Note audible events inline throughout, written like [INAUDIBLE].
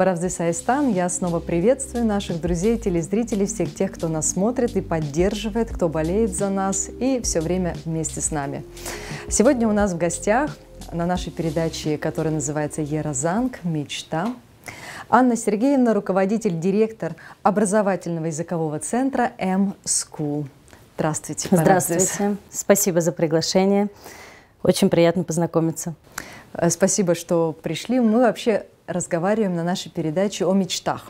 Баравдыс Саистан, я снова приветствую наших друзей, телезрителей, всех тех, кто нас смотрит и поддерживает, кто болеет за нас и все время вместе с нами. Сегодня у нас в гостях на нашей передаче, которая называется «Еразанг. Мечта», Анна Сергеевна, руководитель, директор образовательного языкового центра M-School. Здравствуйте. Здравствуйте. Здравствуйте. Спасибо за приглашение. Очень приятно познакомиться. Э, спасибо, что пришли. Мы вообще разговариваем на нашей передаче о мечтах.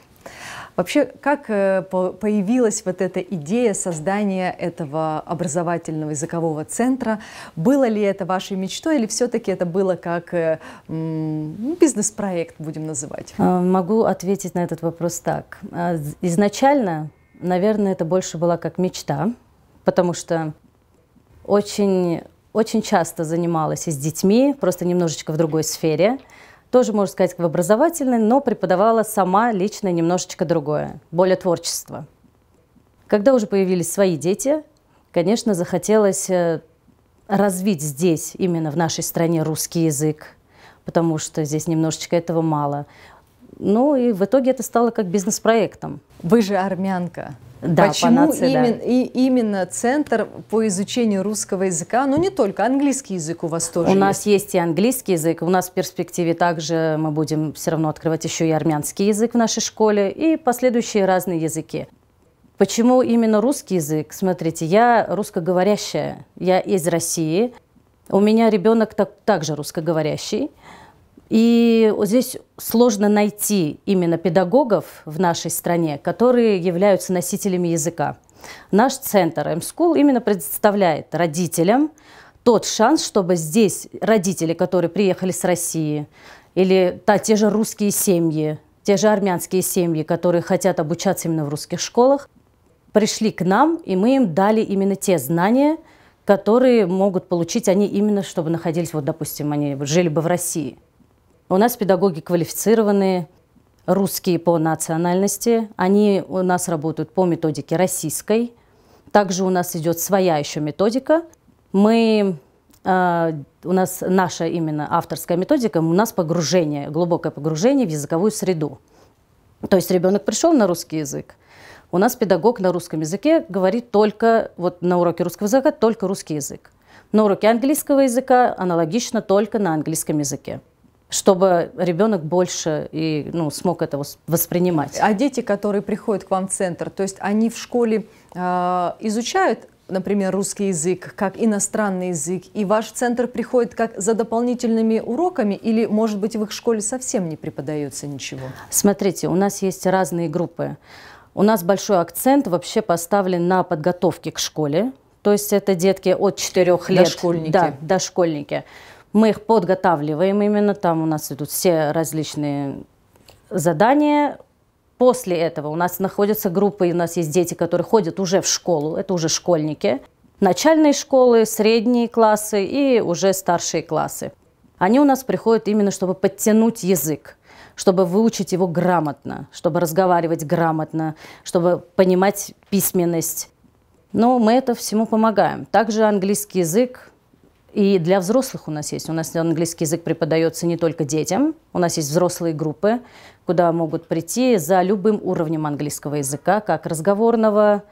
Вообще, как э, появилась вот эта идея создания этого образовательного языкового центра? Было ли это вашей мечтой или все-таки это было как э, ну, бизнес-проект, будем называть? А, могу ответить на этот вопрос так. А, изначально, наверное, это больше была как мечта, потому что очень, очень часто занималась и с детьми, просто немножечко в другой сфере – тоже, можно сказать, в образовательной, но преподавала сама лично немножечко другое, более творчество. Когда уже появились свои дети, конечно, захотелось э, развить здесь, именно в нашей стране, русский язык, потому что здесь немножечко этого мало. Ну и в итоге это стало как бизнес-проектом. Вы же армянка. Да, Почему по нации, именно, да. и именно центр по изучению русского языка, но ну, не только английский язык у вас тоже. У есть. нас есть и английский язык, у нас в перспективе также мы будем все равно открывать еще и армянский язык в нашей школе и последующие разные языки. Почему именно русский язык? Смотрите, я русскоговорящая, я из России, у меня ребенок так, также русскоговорящий. И здесь сложно найти именно педагогов в нашей стране, которые являются носителями языка. Наш центр M-School именно предоставляет родителям тот шанс, чтобы здесь родители, которые приехали с России, или та, те же русские семьи, те же армянские семьи, которые хотят обучаться именно в русских школах, пришли к нам, и мы им дали именно те знания, которые могут получить они именно, чтобы находились, вот, допустим, они жили бы в России. У нас педагоги квалифицированные, русские по национальности. Они у нас работают по методике российской. Также у нас идет своя еще методика. Мы э, у нас наша именно авторская методика, у нас погружение, глубокое погружение в языковую среду. То есть ребенок пришел на русский язык, у нас педагог на русском языке говорит только, вот на уроке русского языка только русский язык. На уроке английского языка аналогично только на английском языке чтобы ребенок больше и, ну, смог это воспринимать. А дети, которые приходят к вам в центр, то есть они в школе э, изучают например, русский язык, как иностранный язык, и ваш центр приходит как за дополнительными уроками, или, может быть, в их школе совсем не преподается ничего? Смотрите, у нас есть разные группы. У нас большой акцент вообще поставлен на подготовке к школе, то есть это детки от 4 лет. Дошкольники. Да, дошкольники. Мы их подготавливаем именно, там у нас идут все различные задания. После этого у нас находятся группы, и у нас есть дети, которые ходят уже в школу, это уже школьники. Начальные школы, средние классы и уже старшие классы. Они у нас приходят именно, чтобы подтянуть язык чтобы выучить его грамотно, чтобы разговаривать грамотно, чтобы понимать письменность. Но ну, мы это всему помогаем. Также английский язык и для взрослых у нас есть. У нас английский язык преподается не только детям. У нас есть взрослые группы, куда могут прийти за любым уровнем английского языка, как разговорного,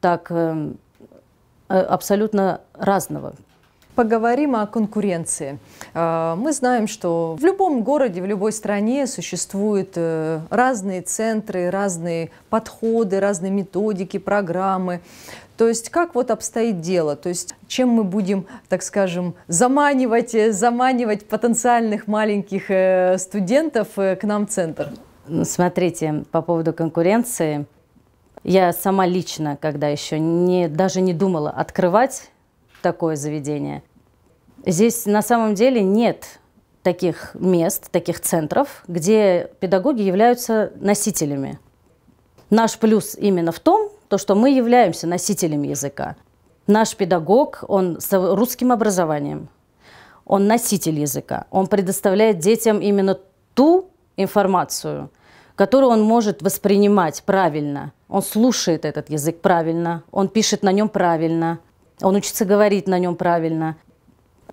так эм, э, абсолютно разного. Поговорим о конкуренции. А, мы знаем, что в любом городе, в любой стране существуют э, разные центры, разные подходы, разные методики, программы. То есть как вот обстоит дело? То есть чем мы будем, так скажем, заманивать, э, заманивать потенциальных маленьких э, студентов к нам в центр? Ну, смотрите, по поводу конкуренции. Я сама лично, когда еще не, даже не думала открывать такое заведение. Здесь на самом деле нет таких мест, таких центров, где педагоги являются носителями. Наш плюс именно в том, то, что мы являемся носителями языка. Наш педагог, он с русским образованием, он носитель языка, он предоставляет детям именно ту информацию, которую он может воспринимать правильно. Он слушает этот язык правильно, он пишет на нем правильно, он учится говорить на нем правильно.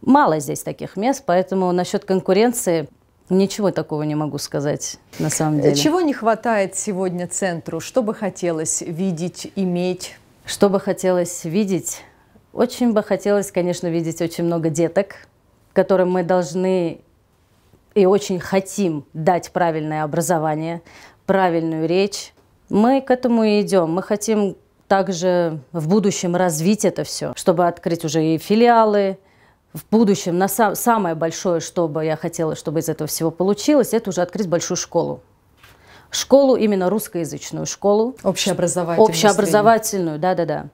Мало здесь таких мест, поэтому насчет конкуренции Ничего такого не могу сказать, на самом деле. Чего не хватает сегодня центру? Что бы хотелось видеть, иметь? Что бы хотелось видеть? Очень бы хотелось, конечно, видеть очень много деток, которым мы должны и очень хотим дать правильное образование, правильную речь. Мы к этому и идем. Мы хотим также в будущем развить это все, чтобы открыть уже и филиалы, в будущем на сам, самое большое, что бы я хотела, чтобы из этого всего получилось, это уже открыть большую школу. Школу именно русскоязычную школу. Общеобразовательную. Общеобразовательную, да-да-да.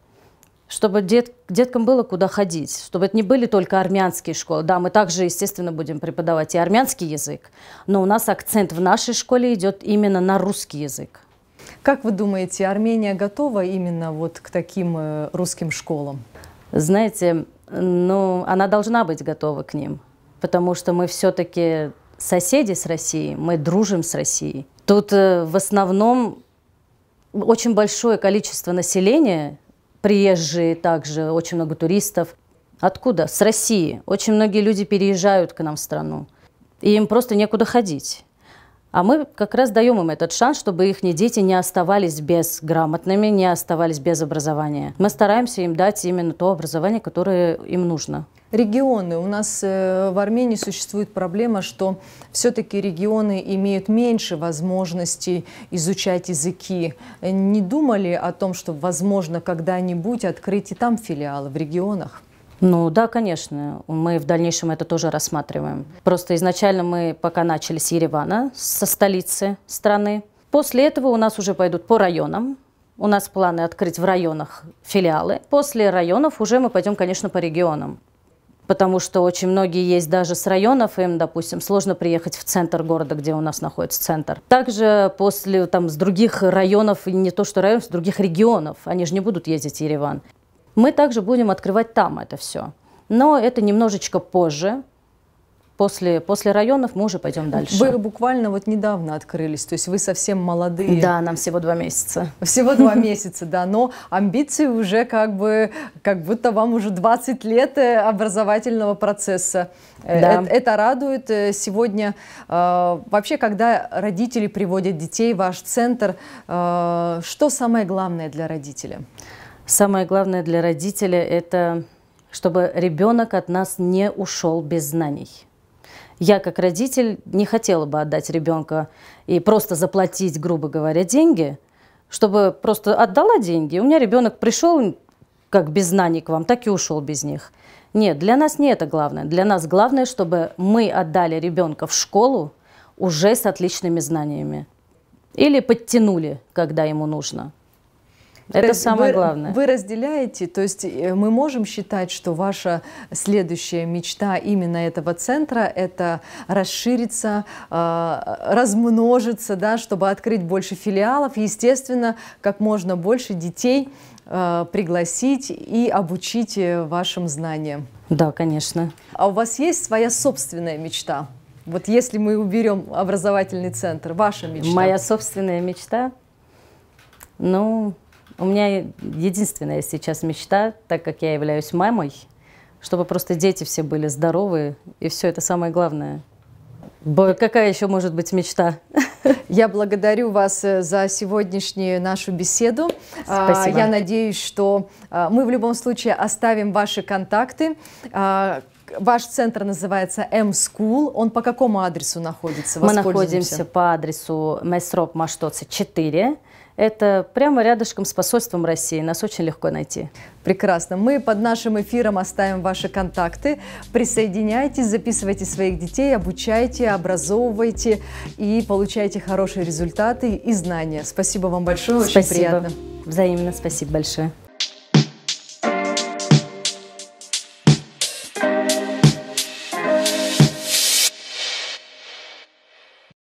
Чтобы дет, деткам было куда ходить, чтобы это не были только армянские школы. Да, мы также, естественно, будем преподавать и армянский язык, но у нас акцент в нашей школе идет именно на русский язык. Как вы думаете, Армения готова именно вот к таким э, русским школам? Знаете, ну, она должна быть готова к ним, потому что мы все-таки соседи с Россией, мы дружим с Россией. Тут э, в основном очень большое количество населения, приезжие также, очень много туристов. Откуда? С России. Очень многие люди переезжают к нам в страну, и им просто некуда ходить. А мы как раз даем им этот шанс, чтобы их дети не оставались безграмотными, не оставались без образования. Мы стараемся им дать именно то образование, которое им нужно. Регионы. У нас э, в Армении существует проблема, что все-таки регионы имеют меньше возможностей изучать языки. Э, не думали о том, что, возможно, когда-нибудь открыть и там филиалы в регионах? Ну да, конечно. Мы в дальнейшем это тоже рассматриваем. Просто изначально мы пока начали с Еревана, со столицы страны. После этого у нас уже пойдут по районам. У нас планы открыть в районах филиалы. После районов уже мы пойдем, конечно, по регионам. Потому что очень многие есть даже с районов, им, допустим, сложно приехать в центр города, где у нас находится центр. Также после, там, с других районов, не то что районов, с других регионов, они же не будут ездить в Ереван. Мы также будем открывать там это все. Но это немножечко позже, после, после районов мы уже пойдем дальше. Вы буквально вот недавно открылись, то есть вы совсем молодые. Да, нам всего два месяца. Всего два [LAUGHS] месяца, да, но амбиции уже как бы, как будто вам уже 20 лет э, образовательного процесса. Э, да. Это, это радует. Э, сегодня вообще, когда родители приводят детей в ваш центр, что самое главное для родителя? Самое главное для родителя – это чтобы ребенок от нас не ушел без знаний. Я как родитель не хотела бы отдать ребенка и просто заплатить, грубо говоря, деньги, чтобы просто отдала деньги. У меня ребенок пришел как без знаний к вам, так и ушел без них. Нет, для нас не это главное. Для нас главное, чтобы мы отдали ребенка в школу уже с отличными знаниями. Или подтянули, когда ему нужно. Это то самое вы, главное. Вы разделяете, то есть э, мы можем считать, что ваша следующая мечта именно этого центра – это расшириться, а, размножиться, да, чтобы открыть больше филиалов, естественно, как можно больше детей а, пригласить и обучить э, вашим знаниям. Да, конечно. А у вас есть своя собственная мечта? Вот если мы уберем образовательный центр, ваша мечта? Моя собственная мечта? Ну, у меня единственная сейчас мечта, так как я являюсь мамой, чтобы просто дети все были здоровы, и все это самое главное. Бо какая еще может быть мечта? [LAUGHS] Я благодарю вас э, за сегодняшнюю нашу беседу. Спасибо. А, я надеюсь, что а, мы в любом случае оставим ваши контакты. А, ваш центр называется M-School. Он по какому адресу находится? Мы находимся по адресу Месроп Маштоца 4. Это прямо рядышком с посольством России. Нас очень легко найти. Прекрасно. Мы под нашим эфиром оставим ваши контакты. Присоединяйтесь, записывайте своих детей, обучайте, образовывайте и получайте хорошие результаты и знания. Спасибо вам большое. Спасибо. Очень приятно. Взаимно. Спасибо большое.